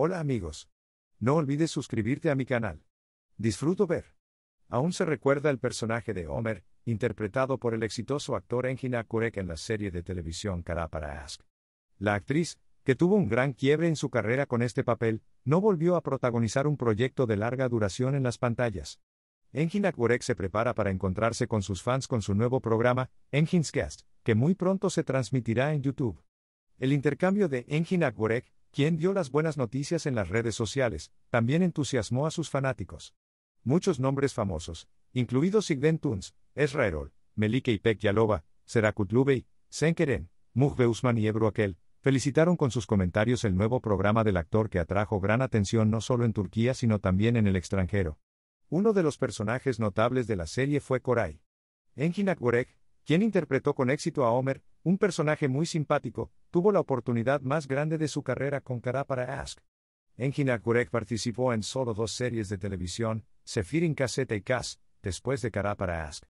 Hola amigos. No olvides suscribirte a mi canal. Disfruto ver. Aún se recuerda el personaje de Homer, interpretado por el exitoso actor Engin Kurek en la serie de televisión Cara Ask. La actriz, que tuvo un gran quiebre en su carrera con este papel, no volvió a protagonizar un proyecto de larga duración en las pantallas. Engin Kurek se prepara para encontrarse con sus fans con su nuevo programa, Engin's Cast, que muy pronto se transmitirá en YouTube. El intercambio de Engin Akwarek, quien dio las buenas noticias en las redes sociales, también entusiasmó a sus fanáticos. Muchos nombres famosos, incluidos Sigden Tuns, Ezra Erol, Melike Ipek Yalova, Serakut Senkeren, Mugbe Usman y Ebru Akel, felicitaron con sus comentarios el nuevo programa del actor que atrajo gran atención no solo en Turquía sino también en el extranjero. Uno de los personajes notables de la serie fue Koray. Engin Akborek, quien interpretó con éxito a Homer, un personaje muy simpático, tuvo la oportunidad más grande de su carrera con Carapara para Ask. Engin Akurek participó en solo dos series de televisión, Sefirin Cassette y Cass, después de Carapara para Ask.